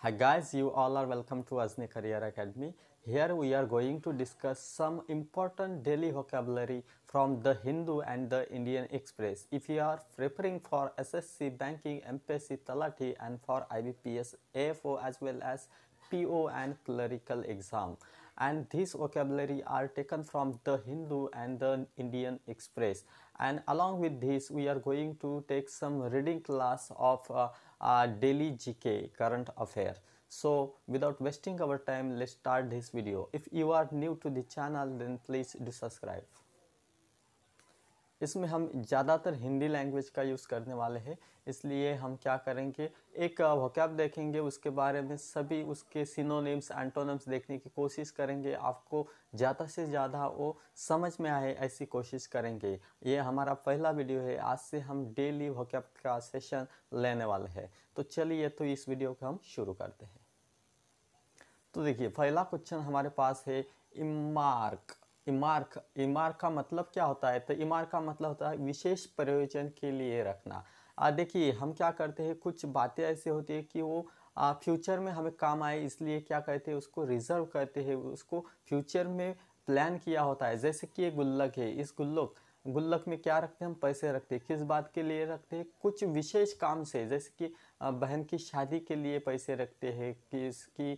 Hi guys, you all are welcome to Asne Career Academy. Here we are going to discuss some important daily vocabulary from the Hindu and the Indian Express. If you are preparing for SSC Banking, MPSC Talati and for IBPS, AFO as well as PO and clerical exam and these vocabulary are taken from the Hindu and the Indian Express and along with this we are going to take some reading class of uh, uh, daily GK current affair. So without wasting our time let's start this video. If you are new to the channel then please do subscribe. इसमें हम ज़्यादातर Hindi language का use करने वाले हैं इसलिए हम क्या करेंगे एक वकैब देखेंगे उसके बारे में सभी उसके सिनोनिम्स एंटोनिम्स देखने की कोशिश करेंगे आपको ज़्यादा से ज़्यादा वो समझ में आए ऐसी कोशिश करेंगे ये हमारा पहला वीडियो है आज से हम डेली वकैब का सेशन लेने वाले हैं तो चलिए तो इस वीडियो को हम शुरू करते हैं तो देखिए पहला क्वेश्चन हमारे पास है इमार्क इमारक इमार का मतलब क्या होता है तो इमार का मतलब होता है विशेष प्रयोजन के लिए रखना देखिए हम क्या करते हैं कुछ बातें ऐसी होती है कि वो आ, फ्यूचर में हमें काम आए इसलिए क्या करते हैं उसको रिजर्व करते हैं उसको फ्यूचर में प्लान किया होता है जैसे कि ये गुल्लक है इस गुल्लक गुल्लक में क्या रखते हैं हम पैसे रखते हैं किस बात के लिए रखते हैं कुछ विशेष काम से जैसे कि बहन की शादी के लिए पैसे रखते हैं किसकी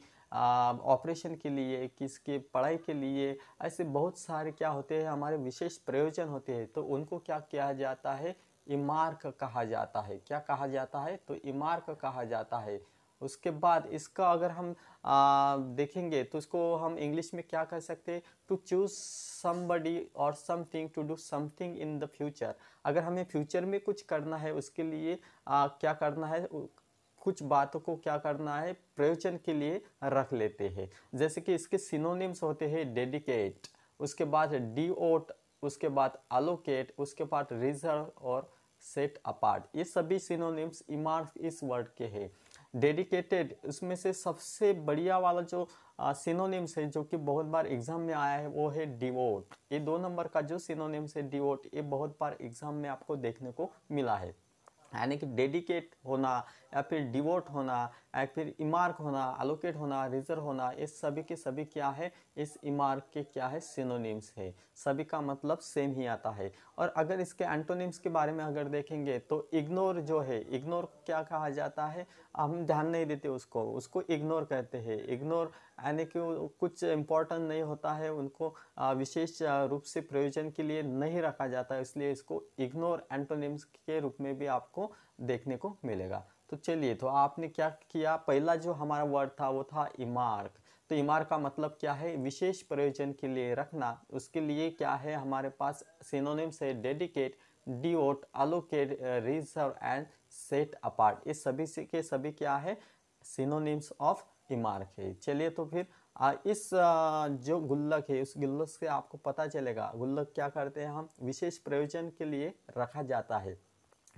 ऑपरेशन के लिए किसके पढ़ाई के लिए ऐसे बहुत सारे क्या होते हैं हमारे विशेष प्रयोजन होते हैं तो उनको क्या किया जाता है इमार्क कहा जाता है क्या कहा जाता है तो इमार्क कहा जाता है उसके बाद इसका अगर हम आ, देखेंगे तो इसको हम इंग्लिश में क्या कह सकते हैं टू चूज समबडी और something to do something in the future अगर हमें फ्यूचर में कुछ करना है उसके लिए आ, क्या करना है कुछ बातों को क्या करना है प्रयोजन के लिए रख लेते हैं जैसे कि इसके सिनोनिम्स होते हैं डेडिकेट उसके बाद डीओट उसके बाद अलोकेट उसके बाद रिजर्व और सेट अपार्ट ये सभी सिनोनिम्स इमार्क इस वर्ड के हैं डेडिकेटेड उसमें से सबसे बढ़िया वाला जो सिनोनिम्स है जो कि बहुत बार एग्जाम में आया है वो है डिवोट ये दो नंबर का जो सिनोनिम्स है डिवोट ये बहुत बार एग्जाम में आपको देखने को मिला है यानी कि डेडिकेट होना या फिर डिवोट होना या फिर इमार्क होना अलोकेट होना रिजर्व होना ये सभी के सभी क्या है इस इमार्क के क्या है सिनोनिम्स है सभी का मतलब सेम ही आता है और अगर इसके एंटोनिम्स के बारे में अगर देखेंगे तो इग्नोर जो है इग्नोर क्या कहा जाता है हम ध्यान नहीं देते उसको उसको इग्नोर कहते हैं इग्नोर यानी कि कुछ इम्पोर्टेंट नहीं होता है उनको विशेष रूप से प्रयोजन के लिए नहीं रखा जाता है इसलिए इसको इग्नोर एंटोनिम्स के रूप में भी आपको देखने को मिलेगा तो चलिए तो आपने क्या किया पहला जो हमारा वर्ड था वो था इमार्क तो इमार का मतलब क्या है विशेष प्रयोजन के लिए रखना उसके लिए क्या है हमारे पास सिनोनिम्स है dedicate devote allocate reserve and set apart ये सभी से के सभी क्या है सिनोनिम्स ऑफ इमारत है चलिए तो फिर आ, इस आ, जो गुल्लक है उस गुल्लक से आपको पता चलेगा गुल्लक क्या करते हैं हम विशेष प्रयोजन के लिए रखा जाता है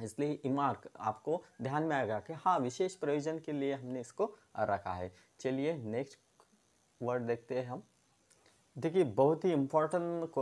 इसलिए इमार्क आपको ध्यान में आएगा कि हाँ विशेष प्रयोजन के लिए हमने इसको रखा है चलिए नेक्स्ट वर्ड देखते हैं हम देखिए बहुत ही इम्पोर्टेंट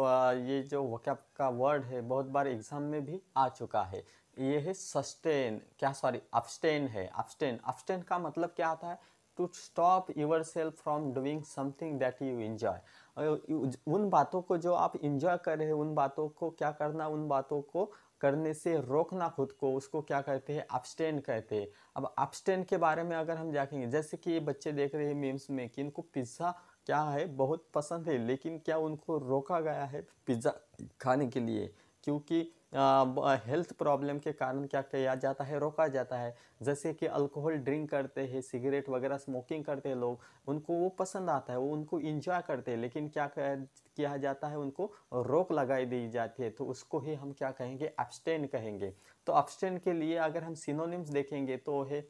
ये जो वकैप का वर्ड है बहुत बार एग्जाम में भी आ चुका है ये है सस्टेन क्या सॉरी अपस्टेन है अपस्टेन अपस्टेन का मतलब क्या आता है to stop yourself from doing something that you enjoy उन बातों को जो आप इन्जॉय कर रहे हैं उन बातों को क्या करना उन बातों को करने से रोकना खुद को उसको क्या कहते हैं अपस्टेंड कहते हैं अब अपस्टेंड के बारे में अगर हम जाएंगे जैसे कि ये बच्चे देख रहे हैं मीम्स में कि इनको पिज़्ज़ा क्या है बहुत पसंद है लेकिन क्या उनको रोका गया है पिज़्ज़ा खाने के लिए क्योंकि हेल्थ प्रॉब्लम के कारण क्या किया जाता है रोका जाता है जैसे कि अल्कोहल ड्रिंक करते हैं सिगरेट वगैरह स्मोकिंग करते हैं लोग उनको वो पसंद आता है वो उनको इंजॉय करते हैं लेकिन क्या किया जाता है उनको रोक लगाई दी जाती है तो उसको ही हम क्या कहेंगे एब्सटेन कहेंगे तो एब्सटेन के लिए अगर हम सिनोनिम्स देखेंगे तो है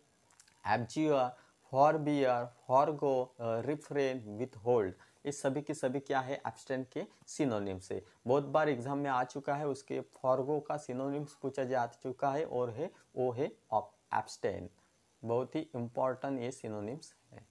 bear forgo refrain withhold इस सभी के सभी क्या है एब्सटेंट के सिनोनिम से बहुत बार एग्जाम में आ चुका है उसके फॉरगो का सिनोनिम्स पूछा जा चुका है और है वो है ऑफ एब्सटेंट बहुत ही इम्पोर्टेंट ये सिनोनिम्स है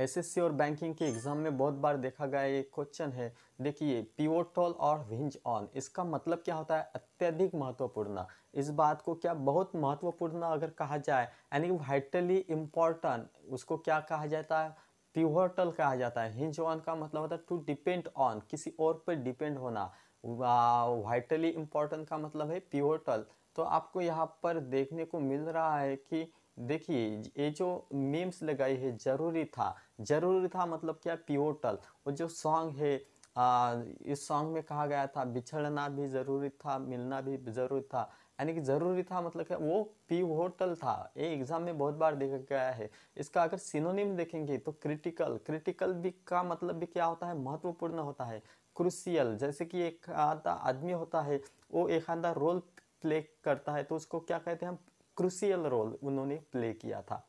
एसएससी और बैंकिंग के एग्जाम में बहुत बार देखा गया ये क्वेश्चन है देखिए पिवोटोल और विंज ऑन इसका मतलब क्या होता है अत्यधिक महत्वपूर्ण इस बात को क्या बहुत महत्वपूर्ण अगर कहा जाए यानी वाइटली इम्पॉर्टेंट उसको क्या कहा जाता है पिवर्टल कहा जाता है हिंज ऑन का मतलब होता है टू डिपेंड ऑन किसी और पर डिपेंड होना वाइटली इम्पॉर्टेंट का मतलब है पिवर्टल तो आपको यहाँ पर देखने को मिल रहा है कि देखिए ये जो मीम्स लगाई है जरूरी था जरूरी था मतलब क्या पिवर्टल और जो सॉन्ग है आ, इस सॉन्ग में कहा गया था बिछड़ना भी ज़रूरी था मिलना भी ज़रूरी था यानी कि ज़रूरी था मतलब क्या वो पिवोटल था ये एग्ज़ाम में बहुत बार देखा गया है इसका अगर सिनोनिम देखेंगे तो क्रिटिकल क्रिटिकल भी का मतलब भी क्या होता है महत्वपूर्ण होता है क्रूसियल जैसे कि एक आधा आदमी होता है वो एक आधा रोल प्ले करता है तो उसको क्या कहते हैं हम क्रूसियल रोल उन्होंने प्ले किया था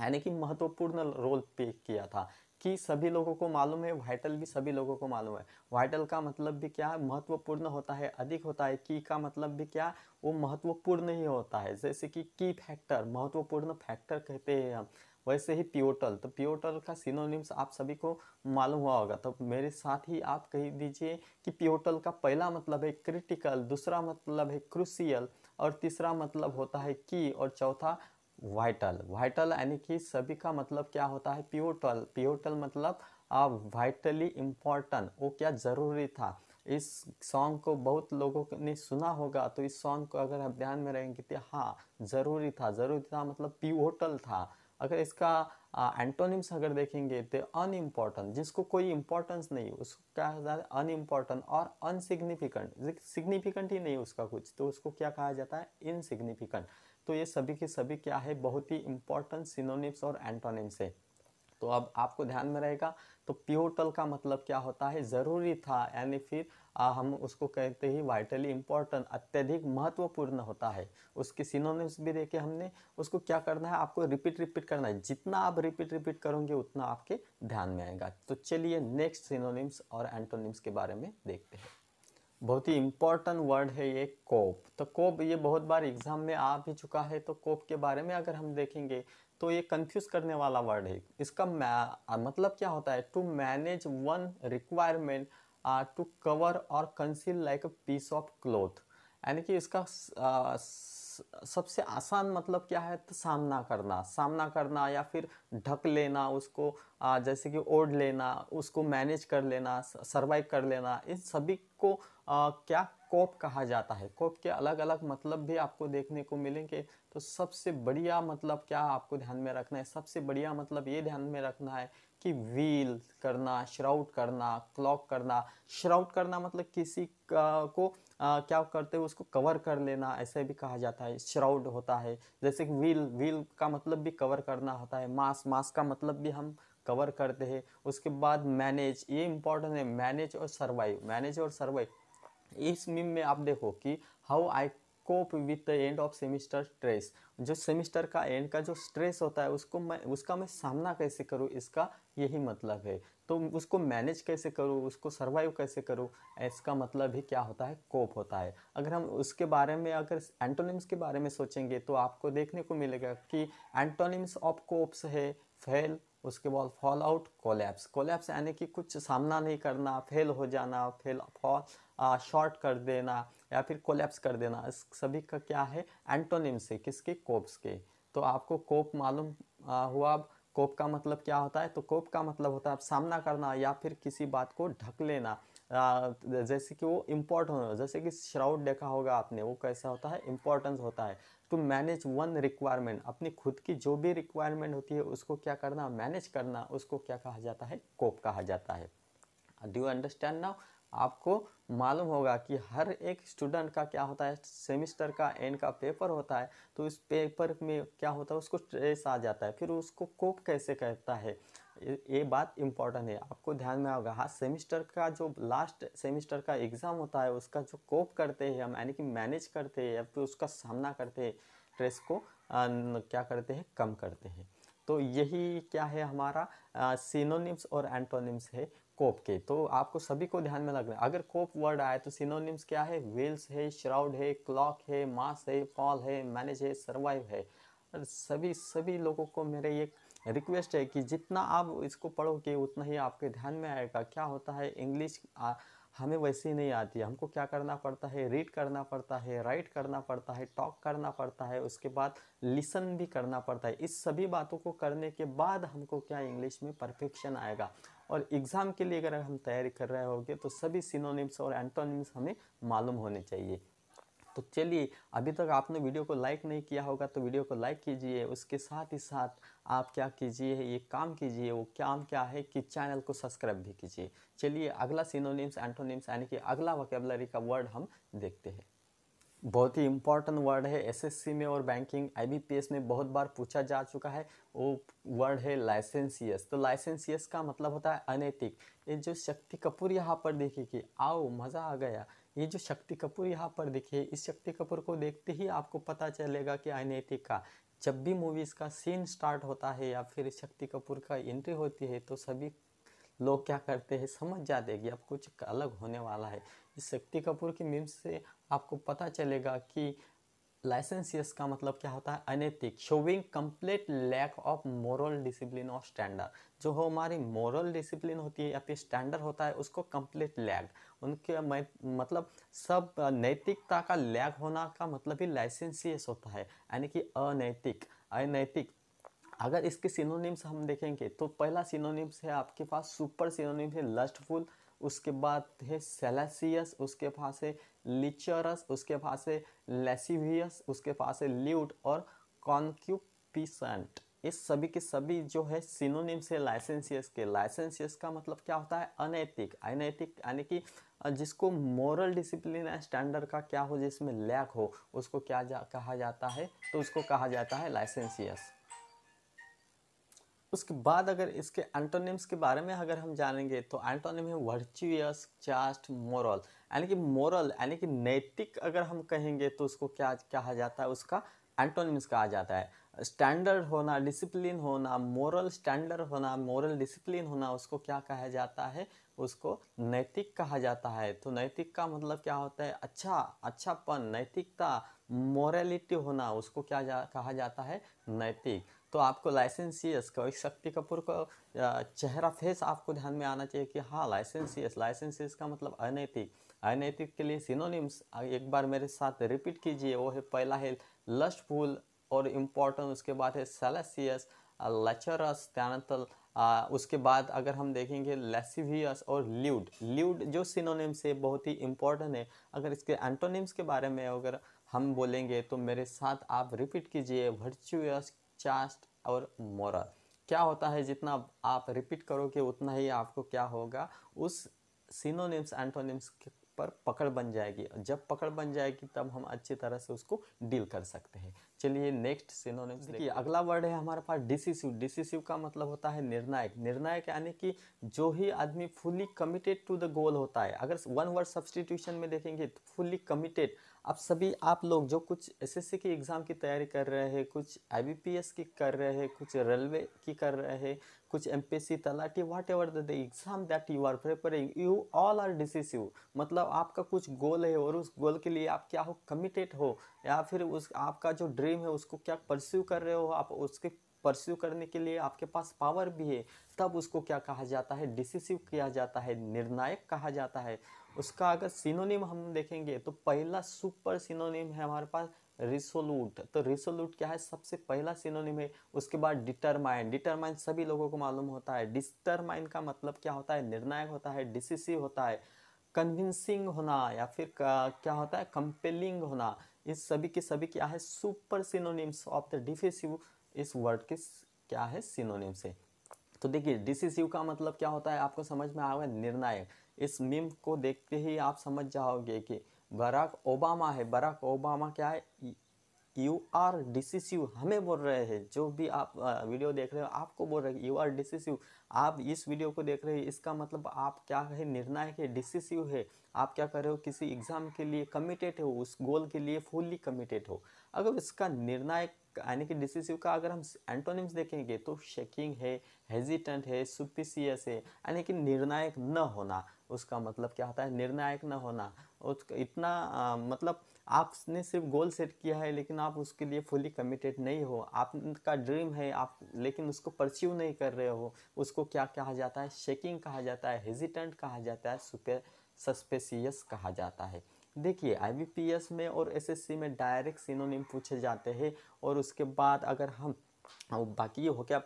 यानी कि महत्वपूर्ण रोल प्ले किया था कि सभी लोगों को मालूम है वाइटल भी सभी लोगों को मालूम है वाइटल का मतलब भी क्या है महत्वपूर्ण होता है अधिक होता है की का मतलब भी क्या वो महत्वपूर्ण ही होता है जैसे कि की फैक्टर महत्वपूर्ण फैक्टर कहते हैं हम वैसे ही प्योटल तो पियोटल का सिनोनिम्स आप सभी को मालूम हुआ होगा तो मेरे साथ ही आप कह दीजिए कि प्योटल का पहला मतलब है क्रिटिकल दूसरा मतलब है क्रूसियल और तीसरा मतलब होता है की और चौथा वाइटल वाइटल यानी कि सभी का मतलब क्या होता है प्योटल प्योटल मतलब वाइटली इम्पॉर्टेंट वो क्या ज़रूरी था इस सॉन्ग को बहुत लोगों ने सुना होगा तो इस सॉन्ग को अगर आप ध्यान में रहेंगे तो हाँ ज़रूरी था ज़रूरी था मतलब प्योटल था अगर इसका एंटोनिम्स अगर देखेंगे तो अनइम्पॉर्टेंट जिसको कोई इम्पोर्टेंस नहीं उसको क्या जाता है अनइम्पॉर्टेंट और अनसिग्निफिकेंट सिग्निफिकेंट ही नहीं उसका कुछ तो उसको क्या कहा जाता है इनसिग्निफिकेंट तो ये सभी के सभी क्या है बहुत ही इंपॉर्टेंट सिनोनिम्स और एंटोनिम्स है तो अब आपको ध्यान में रहेगा तो प्योटल का मतलब क्या होता है ज़रूरी था यानी फिर आ, हम उसको कहते ही वाइटली इम्पॉर्टेंट अत्यधिक महत्वपूर्ण होता है उसके सिनोनिम्स भी देखे हमने उसको क्या करना है आपको रिपीट रिपीट करना है जितना आप रिपीट रिपीट करोगे उतना आपके ध्यान में आएगा तो चलिए नेक्स्ट सिनोनिम्स और एंटोनिम्स के बारे में देखते हैं बहुत ही इम्पॉर्टेंट वर्ड है ये कोप तो कोप ये बहुत बार एग्ज़ाम में आ भी चुका है तो कोप के बारे में अगर हम देखेंगे तो ये कंफ्यूज करने वाला वर्ड है इसका मतलब क्या होता है to manage one requirement to cover और conceal like a piece of cloth यानी कि इसका सबसे आसान मतलब क्या है तो सामना करना सामना करना या फिर ढक लेना उसको जैसे कि ओढ़ लेना उसको मैनेज कर लेना सर्वाइव कर लेना इन सभी को क्या कोप कहा जाता है कोप के अलग अलग मतलब भी आपको देखने को मिलेंगे तो सबसे बढ़िया मतलब क्या आपको ध्यान में रखना है सबसे बढ़िया मतलब ये ध्यान में रखना है कि व्हील करना श्राउट करना क्लॉक करना श्राउट करना मतलब किसी का को आ, क्या करते हैं उसको कवर कर लेना ऐसे भी कहा जाता है श्राउड होता है जैसे कि व्हील व्हील का मतलब भी कवर करना होता है मास मास का मतलब भी हम कवर करते हैं उसके बाद मैनेज ये इंपॉर्टेंट है मैनेज और सर्वाइव मैनेज और सर्वाइव इस मीम में आप देखो कि how I cope with the end of semester stress जो सेमिस्टर का एंड का जो स्ट्रेस होता है उसको मैं उसका मैं सामना कैसे करूँ इसका यही मतलब है तो उसको मैनेज कैसे करो उसको सर्वाइव कैसे करो इसका मतलब ही क्या होता है कोप होता है अगर हम उसके बारे में अगर एंटोनिम्स के बारे में सोचेंगे तो आपको देखने को मिलेगा कि एंटोनिम्स ऑफ कोप्स है फेल उसके बाद फॉल आउट कोलैप्स कोलैप्स यानी कि कुछ सामना नहीं करना फेल हो जाना फेल फॉल शॉर्ट कर देना या फिर कोलैप्स कर देना इस सभी का क्या है एंटोनिम्स है किसके कोप्स के तो आपको कोप मालूम आ, हुआ कोप का मतलब क्या होता है तो कोप का मतलब होता है सामना करना या फिर किसी बात को ढक लेना जैसे कि वो इम्पोर्टेंट जैसे कि श्राउड देखा होगा आपने वो कैसा होता है इम्पोर्टेंस होता है टू मैनेज वन रिक्वायरमेंट अपनी खुद की जो भी रिक्वायरमेंट होती है उसको क्या करना मैनेज करना उसको क्या कहा जाता है कोप कहा जाता है डू यू अंडरस्टैंड नाउ आपको मालूम होगा कि हर एक स्टूडेंट का क्या होता है सेमिस्टर का एंड का पेपर होता है तो इस पेपर में क्या होता है उसको स्ट्रेस आ जाता है फिर उसको कोप कैसे करता है ये बात इम्पॉर्टेंट है आपको ध्यान में होगा हाँ सेमिस्टर का जो लास्ट सेमिस्टर का एग्ज़ाम होता है उसका जो कोप करते हैं हम यानी कि मैनेज करते हैं या फिर उसका सामना करते हैं स्ट्रेस को क्या करते हैं कम करते हैं तो यही क्या है हमारा सिनोनिम्स और एंटोनिम्स है कोप के तो आपको सभी को ध्यान में रखना है अगर कोप वर्ड आए तो सिनोनिम्स क्या है व्हील्स है श्राउड है क्लॉक है मास है फॉल है मैनेज है सर्वाइव है और सभी सभी लोगों को मेरे ये रिक्वेस्ट है कि जितना आप इसको पढ़ोगे उतना ही आपके ध्यान में आएगा क्या होता है इंग्लिश हमें वैसे ही नहीं आती हमको क्या करना पड़ता है रीड करना पड़ता है राइट करना पड़ता है टॉक करना पड़ता है उसके बाद लिसन भी करना पड़ता है इस सभी बातों को करने के बाद हमको क्या इंग्लिश में परफेक्शन आएगा और एग्ज़ाम के लिए अगर हम तैयारी कर रहे होंगे तो सभी सिनोनिम्स और एंटोनिम्स हमें मालूम होने चाहिए तो चलिए अभी तक आपने वीडियो को लाइक नहीं किया होगा तो वीडियो को लाइक कीजिए उसके साथ ही साथ आप क्या कीजिए ये काम कीजिए वो काम क्या है कि चैनल को सब्सक्राइब भी कीजिए चलिए अगला सिनोनिम्स एंटोनिम्स यानी कि अगला वकेबलरी का वर्ड हम देखते हैं बहुत ही इम्पॉर्टेंट वर्ड है एसएससी में और बैंकिंग आईबीपीएस में बहुत बार पूछा जा चुका है वो वर्ड है लाइसेंसियस तो लाइसेंसियस का मतलब होता है अनैतिक ये जो शक्ति कपूर यहाँ पर देखे कि आओ मज़ा आ गया ये जो शक्ति कपूर यहाँ पर दिखे इस शक्ति कपूर को देखते ही आपको पता चलेगा कि अनैतिक का जब भी मूवीज़ का सीन स्टार्ट होता है या फिर शक्ति कपूर का एंट्री होती है तो सभी लोग क्या करते हैं समझ जाते हैं कि अब कुछ अलग होने वाला है इस शक्ति कपूर की मीम्स से आपको पता चलेगा कि लाइसेंसियस का मतलब क्या होता है अनैतिक showing complete lack of moral discipline और स्टैंडर्ड जो हो हमारी मॉरल डिसिप्लिन होती है या फिर स्टैंडर्ड होता है उसको कंप्लीट लैग उनके मतलब सब नैतिकता का लैग होना का मतलब ही लाइसेंसियस होता है यानी कि अनैतिक अनैतिक अगर इसके सिनोनिम्स हम देखेंगे तो पहला सिनोनिम्स है आपके पास सुपर सिनोनिम्स है लस्टफुल उसके बाद है सेलेसियस उसके पास है लिचरस उसके पास है लेसिवियस उसके पास है ल्यूट और कॉन्क्यूपिसेंट इस सभी के सभी जो है सिनोनिम्स है लाइसेंसियस के लाइसेंसियस का मतलब क्या होता है अनैतिक अनैतिक यानी कि जिसको मॉरल डिसिप्लिन या स्टैंडर्ड का क्या हो जिसमें लैक हो उसको क्या जा, कहा जाता है तो उसको कहा जाता है लाइसेंसियस उसके बाद अगर इसके एंटोनिम्स के बारे में अगर हम जानेंगे तो एंटोनिम है वर्चुअस चास्ट मोरल यानी कि मोरल यानी कि नैतिक अगर हम कहेंगे तो उसको क्या कहा जाता है उसका एंटोनिम्स कहा जाता है स्टैंडर्ड होना डिसिप्लिन होना मोरल स्टैंडर्ड होना मोरल डिसिप्लिन होना उसको क्या कहा जाता है उसको नैतिक कहा जाता है तो नैतिक का मतलब क्या होता है अच्छा अच्छापन नैतिकता मोरलिटी होना उसको क्या जा, कहा जाता है नैतिक तो आपको लाइसेंसी एस को शक्ति कपूर का चेहरा फेस आपको ध्यान में आना चाहिए कि हाँ लाइसेंसी एस लाइसेंसी का मतलब अनैतिक अनैतिक के लिए सिनोनिम्स एक बार मेरे साथ रिपीट कीजिए वो है पहला है फूल और इम्पोर्टेंट उसके बाद है सेलेसियस लचरस त्यानतल आ, उसके बाद अगर हम देखेंगे लेसिवियस और ल्यूड ल्यूड जो सिनोनिम्स है बहुत ही इम्पोर्टेंट है अगर इसके एंटोनिम्स के बारे में अगर हम बोलेंगे तो मेरे साथ आप रिपीट कीजिए वर्चुअस चास्ट और मोरल क्या होता है जितना आप रिपीट करोगे उतना ही आपको क्या होगा उस सिनोनिम्स एंटोनिम्स पर पकड़ बन जाएगी जब पकड़ बन जाएगी तब हम अच्छी तरह से उसको डील कर सकते हैं चलिए नेक्स्ट सिनोनिम्स देखिए अगला वर्ड है हमारे पास डिसिसिव डिसिसिव का मतलब होता है निर्णायक निर्णायक यानी कि जो ही आदमी fully committed to the goal होता है अगर वन वर्ड सब्सटीट्यूशन में देखेंगे तो फुल्ली कमिटेड आप सभी आप लोग जो कुछ एसएससी की एग्ज़ाम की तैयारी कर रहे हैं कुछ आईबीपीएस की कर रहे हैं कुछ रेलवे की कर रहे हैं कुछ एमपीएससी तलाटी whatever the exam that you are preparing you all are decisive मतलब आपका कुछ गोल है और उस गोल के लिए आप क्या हो कमिटेड हो या फिर उस आपका जो ड्रीम है उसको क्या परस्यू कर रहे हो आप उसके परस्यू करने के लिए आपके पास पावर भी है तब उसको क्या कहा जाता है डिसिसिव किया जाता है निर्णायक कहा जाता है उसका अगर सिनोनिम हम देखेंगे तो पहला सुपर सिनोनिम है हमारे पास रिसोलूट तो रिसोलूट क्या है सबसे पहला सिनोनिम है उसके बाद डिटरमाइन डिटरमाइन सभी लोगों को मालूम होता है डिस्टरमाइन का मतलब क्या होता है निर्णायक होता है डिसिसिव होता है कन्विंसिंग होना या फिर क्या होता है कंपेलिंग होना इस सभी के सभी क्या है super synonyms of the decisive इस वर्ड के क्या है सिनोनिम्स है तो देखिए डिसिसिव का मतलब क्या होता है आपको समझ में आ गया निर्णायक इस मीम को देखते ही आप समझ जाओगे कि बराक ओबामा है बराक ओबामा क्या है यू आर डिसिसिव हमें बोल रहे हैं जो भी आप वीडियो देख रहे हो आपको बोल रहे हैं यू आर डिसिसिव आप इस वीडियो को देख रहे हैं इसका मतलब आप क्या है निर्णायक है डिसिसिव है आप क्या कर रहे हो किसी एग्ज़ाम के लिए कमिटेड हो उस गोल के लिए फुल्ली कमिटेड हो अगर इसका निर्णायक यानी कि डिसिसिव का अगर हम एंटोनिम्स देखेंगे तो शेकिंग है हेजिटेंट है सुपिसियस है यानी कि निर्णायक न होना उसका मतलब क्या होता है निर्णायक न होना उस इतना आ, मतलब आपने सिर्फ गोल सेट किया है लेकिन आप उसके लिए फुली कमिटेड नहीं हो आपका ड्रीम है आप लेकिन उसको परस्यू नहीं कर रहे हो उसको क्या कहा जाता है शेकिंग कहा जाता है हेजिटेंट कहा जाता है सुपे सस्पेसियस कहा जाता है देखिए आई में और एस में डायरेक्ट सिनोनिम पूछे जाते हैं और उसके बाद अगर हम बाकी हो क्या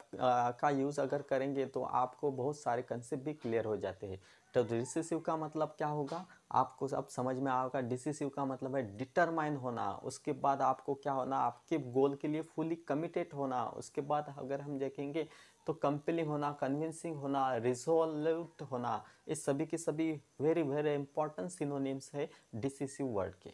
का यूज़ अगर करेंगे तो आपको बहुत सारे कंसेप्ट भी क्लियर हो जाते हैं तो डिसिसिव का मतलब क्या होगा आपको अब समझ में आएगा डिसिसिव का मतलब है डिटरमाइन होना उसके बाद आपको क्या होना आपके गोल के लिए फुली कमिटेड होना उसके बाद अगर हम देखेंगे तो कंपेलिंग होना कन्विंसिंग होना रिजोल्यूट होना इस सभी के सभी वेरी वेरी इंपॉर्टेंट सिनोनिम्स है डिसिसिव वर्ड के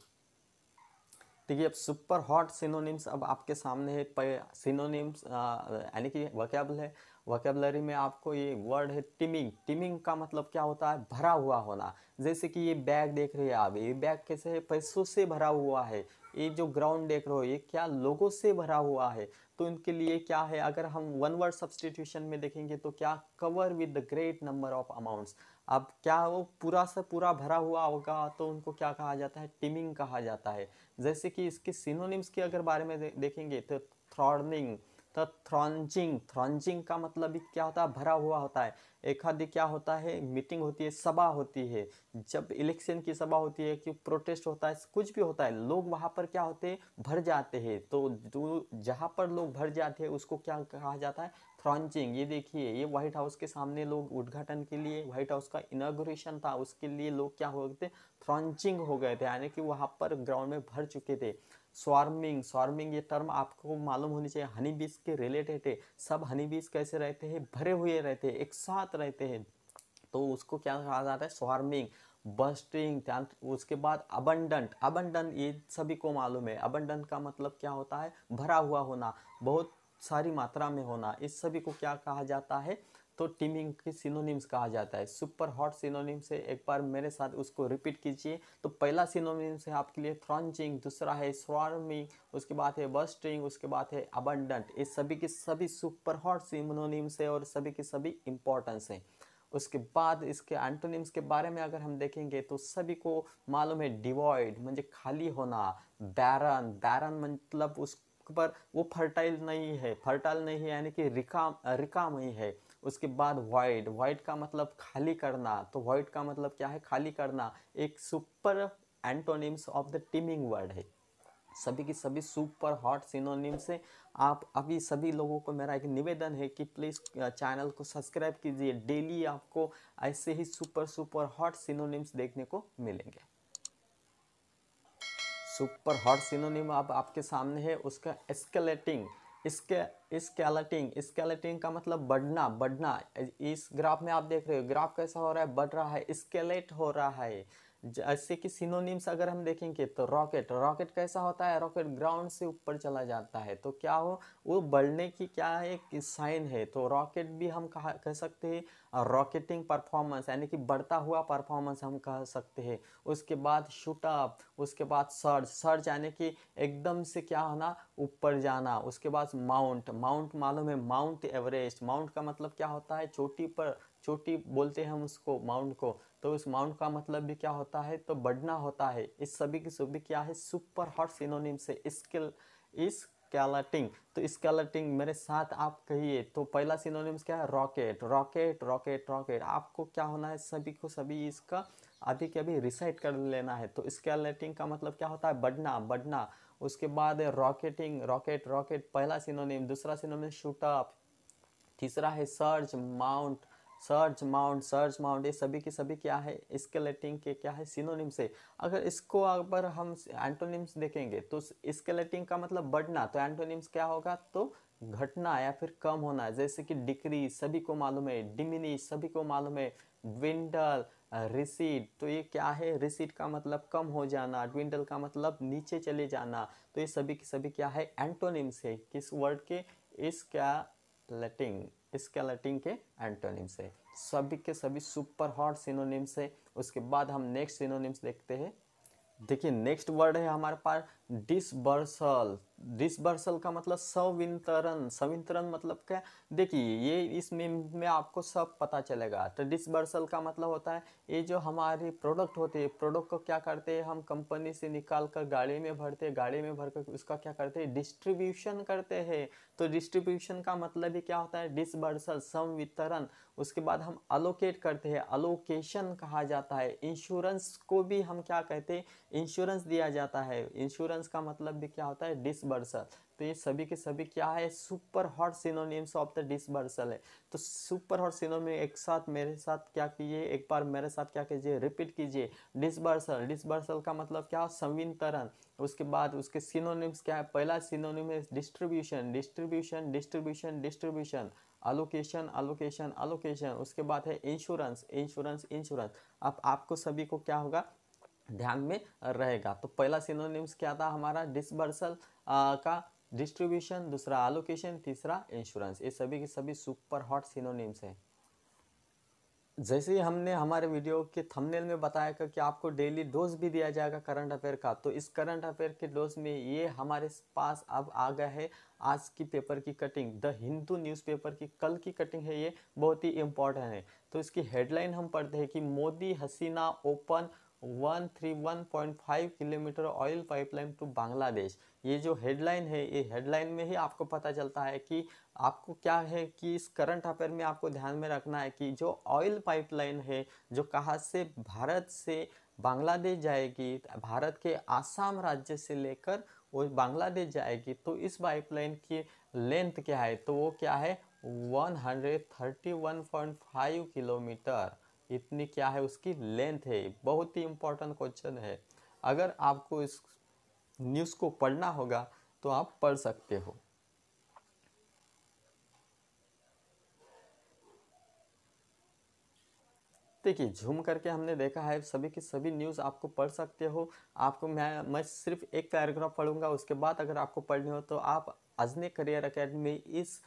देखिए अब सुपर हॉट सिनोनिम्स अब आपके सामने है सिनोनिम्स यानी कि वकेबल है वकेबलरी में आपको ये वर्ड है टिमिंग टिमिंग का मतलब क्या होता है भरा हुआ होना जैसे कि ये बैग देख रहे हैं आप ये बैग कैसे है पैसों से भरा हुआ है ये जो ग्राउंड देख रहे हो ये क्या लोगों से भरा हुआ है तो इनके लिए क्या है अगर हम वन वर्ड सब्सटीट्यूशन में देखेंगे तो क्या cover with the great number of amounts अब क्या वो पूरा से पूरा भरा हुआ होगा तो उनको क्या कहा जाता है टिमिंग कहा जाता है जैसे कि इसके सिनोनिम्स के अगर बारे में देखेंगे तो थ्रॉडनिंग तो थ्रॉन्जिंग थ्रॉन्जिंग का मतलब क्या होता है भरा हुआ होता है एक आदि क्या होता है मीटिंग होती है सभा होती है जब इलेक्शन की सभा होती है कि प्रोटेस्ट होता है कुछ भी होता है लोग वहाँ पर क्या होते हैं भर जाते हैं तो जो जहाँ पर लोग भर जाते हैं उसको क्या कहा जाता है थ्रॉन्चिंग ये देखिए ये व्हाइट हाउस के सामने लोग उद्घाटन के लिए व्हाइट हाउस का इनाग्रेशन था उसके लिए लोग क्या हो गए थे थ्रॉन्चिंग हो गए थे यानी कि वहाँ पर ग्राउंड में भर चुके थे स्वार्मिंग स्वार्मिंग ये टर्म आपको मालूम होनी चाहिए हनी बीज के रिलेटेड है सब हनी बीज कैसे रहते हैं भरे हुए रहते हैं एक साथ रहते हैं तो उसको क्या कहा जाता है स्वार्मिंग बस्टिंग उसके बाद अबंडंट अबंडंट ये सभी को मालूम है अबंडंट का मतलब क्या होता है भरा हुआ होना बहुत सारी मात्रा में होना इस सभी को क्या कहा जाता है तो टीमिंग के सिनोनिम्स कहा जाता है सुपर हॉट सिनोनिम्स से एक बार मेरे साथ उसको रिपीट कीजिए तो पहला सिनोनिम्स है आपके लिए थ्रॉन्चिंग दूसरा है स्वार्मिंग उसके बाद है बस्टिंग उसके बाद है अबंडेंट ये सभी के सभी सुपर हॉट सिनोनिम्स है और सभी के सभी इंपॉर्टेंस हैं उसके बाद इसके एंटोनिम्स के बारे में अगर हम देखेंगे तो सभी को मालूम है डिवॉइड मुझे खाली होना बैरन बैरन मतलब उस पर वो फर्टाइल नहीं है फर्टाइल नहीं है यानी कि रिकाम रिकाम ही है उसके बाद वाइड वाइड का मतलब खाली करना तो वाइड का मतलब क्या है खाली करना एक super antonyms of the teeming word है सभी की सभी सुपर हॉट सिनोनिम से आप अभी सभी लोगों को मेरा एक निवेदन है कि प्लीज़ चैनल को सब्सक्राइब कीजिए डेली आपको ऐसे ही सुपर सुपर हॉट सिनोनिम्स देखने को मिलेंगे सुपर हॉट सिनोनिम अब आप आपके सामने है उसका एस्केलेटिंग इसके स्केलेटिंग स्केलेटिंग का मतलब बढ़ना बढ़ना इस ग्राफ में आप देख रहे हो ग्राफ कैसा हो रहा है बढ़ रहा है स्केलेट हो रहा है जैसे कि सिनोनिम्स अगर हम देखेंगे तो रॉकेट रॉकेट कैसा होता है रॉकेट ग्राउंड से ऊपर चला जाता है तो क्या हो वो बढ़ने की क्या है साइन है तो रॉकेट भी हम कहा कह सकते हैं रॉकेटिंग परफॉर्मेंस यानी कि बढ़ता हुआ परफॉर्मेंस हम कह सकते हैं उसके बाद शूटअप उसके बाद सर्च सर्च यानी कि एकदम से क्या होना ऊपर जाना उसके बाद माउंट माउंट मालूम है माउंट एवरेस्ट माउंट का मतलब क्या होता है चोटी पर चोटी बोलते हैं हम उसको माउंट को तो उस माउंट का मतलब भी क्या होता है तो बढ़ना होता है इस सभी की सभी क्या है सुपर हॉट सिनोनिम से स्किल इस स्कैलटिंग तो स्कैलटिंग मेरे साथ आप कहिए तो पहला सिनोनिम्स क्या है रॉकेट रॉकेट रॉकेट रॉकेट आपको क्या होना है सभी को सभी इसका अभी के अभी रिसाइट कर लेना है तो स्केलेटिंग का मतलब क्या होता है बढ़ना बढ़ना उसके बाद है रॉकेटिंग रॉकेट रॉकेट पहला सिनोनिम दूसरा सिनोनिम शूटअप तीसरा है surge mount surge mount surge mount ये सभी के सभी क्या है स्केलेटिंग के क्या है सिनोनिम्स है अगर इसको अगर हम एंटोनिम्स देखेंगे तो स्केलेटिंग का मतलब बढ़ना तो एंटोनिम्स क्या होगा तो घटना या फिर कम होना जैसे कि डिक्री सभी को मालूम है डिमिनिश सभी को मालूम है ड्विंडल रिसीड तो ये क्या है रिसीड का मतलब कम हो जाना ड्विंडल का मतलब नीचे चले जाना तो ये सभी के सभी क्या है एंटोनिम्स है किस वर्ड के इसका लेटिंग स्केलेटिंग के एंटोनिम्स है सभी के सभी सुपर हॉट सिनोनिम्स है उसके बाद हम नेक्स्ट सिनोनिम्स देखते हैं देखिए नेक्स्ट वर्ड है हमारे पास डिसबर्सल डिसबर्सल का मतलब सविंतरण सविंतरण मतलब क्या देखिए ये इस मीम में आपको सब पता चलेगा तो डिसबर्सल का मतलब होता है ये जो हमारे प्रोडक्ट होते है प्रोडक्ट को क्या करते हैं हम कंपनी से निकाल कर गाड़ी में भरते हैं गाड़ी में भर कर उसका क्या करते हैं डिस्ट्रीब्यूशन करते हैं तो डिस्ट्रीब्यूशन का मतलब ही क्या होता है डिसबर्सल संवितरण उसके बाद हम अलोकेट करते हैं अलोकेशन कहा जाता है इंश्योरेंस को भी हम क्या कहते हैं इंश्योरेंस दिया जाता है इंश्योरेंस का मतलब भी क्या होता है डिस डिसबर्सल तो ये सभी के सभी क्या है super hot synonyms of the disbursal है तो सुपर हॉट सिनोनिम एक साथ मेरे साथ क्या कीजिए एक बार मेरे साथ क्या कीजिए रिपीट कीजिए डिसबर्सल डिसबर्सल का मतलब क्या हो संवितरण उसके बाद उसके सिनोनिम्स क्या है पहला सिनोनिम है distribution distribution distribution distribution allocation allocation allocation उसके बाद है इंश्योरेंस इंश्योरेंस इंश्योरेंस अब आपको सभी को क्या होगा ध्यान में रहेगा तो पहला सिनोनिम्स क्या था हमारा डिसबर्सल का डिस्ट्रीब्यूशन दूसरा आलोकेशन तीसरा इंश्योरेंस ये सभी के सभी सुपर हॉट सिनोनिम्स हैं जैसे ही हमने हमारे वीडियो के थंबनेल में बताया था कि आपको डेली डोज भी दिया जाएगा करंट अफेयर का तो इस करंट अफेयर के डोज में ये हमारे पास अब आ गया है आज की पेपर की कटिंग द हिंदू न्यूज़पेपर की कल की कटिंग है ये बहुत ही इम्पोर्टेंट है तो इसकी हेडलाइन हम पढ़ते हैं कि Modi Hasina open 131.5 kilometre oil pipeline to Bangladesh ये जो हेडलाइन है ये हेडलाइन में ही आपको पता चलता है कि आपको क्या है कि इस करंट अफेयर में आपको ध्यान में रखना है कि जो ऑयल पाइपलाइन है जो कहाँ से भारत से बांग्लादेश जाएगी भारत के आसाम राज्य से लेकर वो बांग्लादेश जाएगी तो इस पाइपलाइन की लेंथ क्या है तो वो क्या है वन किलोमीटर इतनी क्या है उसकी लेंथ है बहुत ही इम्पोर्टेंट क्वेश्चन है अगर आपको इस न्यूज़ को पढ़ना होगा तो आप पढ़ सकते हो देखिए झूम करके हमने देखा है सभी की सभी न्यूज़ आपको पढ़ सकते हो आपको मैं मैं सिर्फ एक पैराग्राफ पढ़ूंगा उसके बाद अगर आपको पढ़नी हो तो आप अजने करियर अकेडमी इस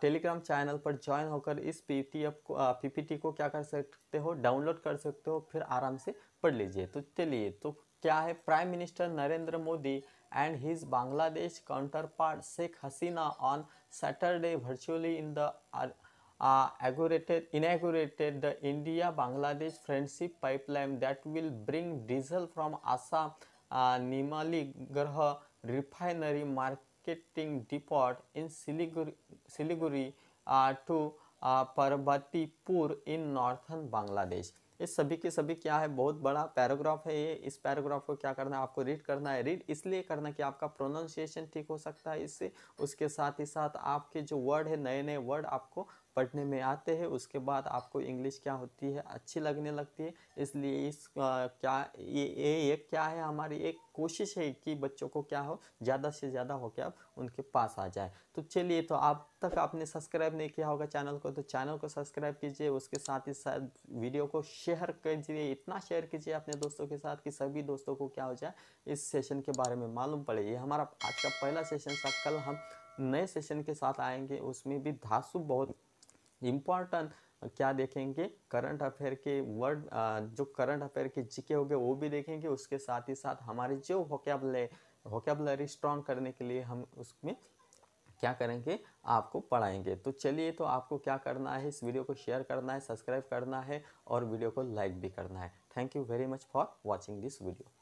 टेलीग्राम चैनल पर ज्वाइन होकर इस पीटीएफ को पीपीटी को क्या कर सकते हो डाउनलोड कर सकते हो फिर आराम से पढ़ लीजिए तो चलिए तो क्या है prime minister Narendra Modi and his Bangladesh counterpart Sheikh Hasina on Saturday virtually in the inaugurated inaugurated the India Bangladesh friendship pipeline that will bring diesel from Assam Numaligarh refinery mark marketing depot in Siliguri, Siliguri uh, to uh, Parbatipur in northern Bangladesh. इस सभी के सभी क्या है बहुत बड़ा paragraph है ये इस पैराग्राफ को क्या करना है आपको रीड करना है रीड इसलिए करना कि आपका प्रोनाउंसिएशन ठीक हो सकता है इससे उसके साथ ही साथ आपके जो वर्ड है नए नए वर्ड आपको पढ़ने में आते हैं उसके बाद आपको इंग्लिश क्या होती है अच्छी लगने लगती है इसलिए इस आ, क्या ये ये एक क्या है हमारी एक कोशिश है कि बच्चों को क्या हो ज़्यादा से ज़्यादा हो क्या उनके पास आ जाए तो चलिए तो आप तक आपने सब्सक्राइब नहीं किया होगा चैनल को तो चैनल को सब्सक्राइब कीजिए उसके साथ ही साथ वीडियो को शेयर कीजिए इतना शेयर कीजिए अपने दोस्तों के साथ कि सभी दोस्तों को क्या हो जाए इस सेशन के बारे में मालूम पड़े ये हमारा आज का पहला सेशन था कल हम नए सेशन के साथ आएंगे उसमें भी धासु बहुत इम्पॉर्टेंट क्या देखेंगे करंट अफेयर के वर्ड जो करंट अफेयर के जीके हो गए वो भी देखेंगे उसके साथ ही साथ हमारी जो वोकेबले वोकेबलरी स्ट्रॉन्ग करने के लिए हम उसमें क्या करेंगे आपको पढ़ाएंगे तो चलिए तो आपको क्या करना है इस वीडियो को शेयर करना है सब्सक्राइब करना है और वीडियो को लाइक भी करना है thank you very much for watching this video